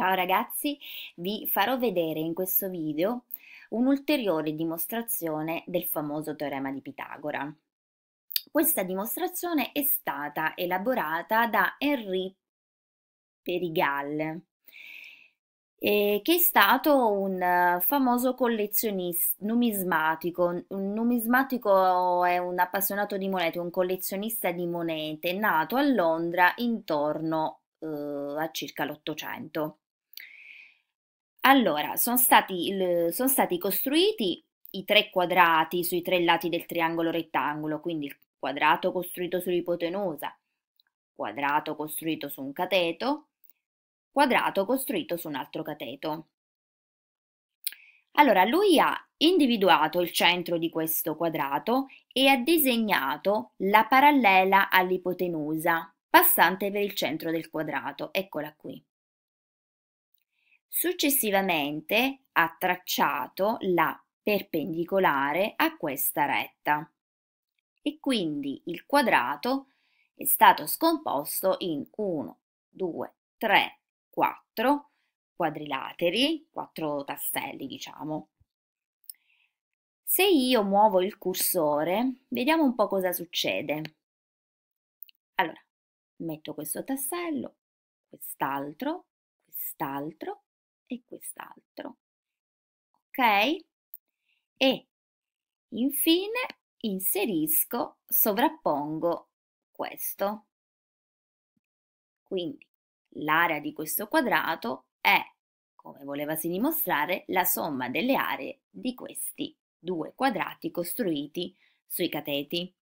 Ciao ragazzi, vi farò vedere in questo video un'ulteriore dimostrazione del famoso teorema di Pitagora. Questa dimostrazione è stata elaborata da Henri Perigal, eh, che è stato un eh, famoso collezionista numismatico. Un numismatico è un appassionato di monete, un collezionista di monete nato a Londra intorno eh, a circa l'Ottocento. Allora, sono stati, sono stati costruiti i tre quadrati sui tre lati del triangolo rettangolo, quindi il quadrato costruito sull'ipotenusa, quadrato costruito su un cateto, quadrato costruito su un altro cateto. Allora, lui ha individuato il centro di questo quadrato e ha disegnato la parallela all'ipotenusa, passante per il centro del quadrato, eccola qui. Successivamente ha tracciato la perpendicolare a questa retta e quindi il quadrato è stato scomposto in 1, 2, 3, 4 quadrilateri, 4 tasselli diciamo. Se io muovo il cursore, vediamo un po' cosa succede. Allora, metto questo tassello, quest'altro, quest'altro, e quest'altro. Ok? E infine inserisco, sovrappongo questo. Quindi l'area di questo quadrato è, come volevasi dimostrare, la somma delle aree di questi due quadrati costruiti sui cateti.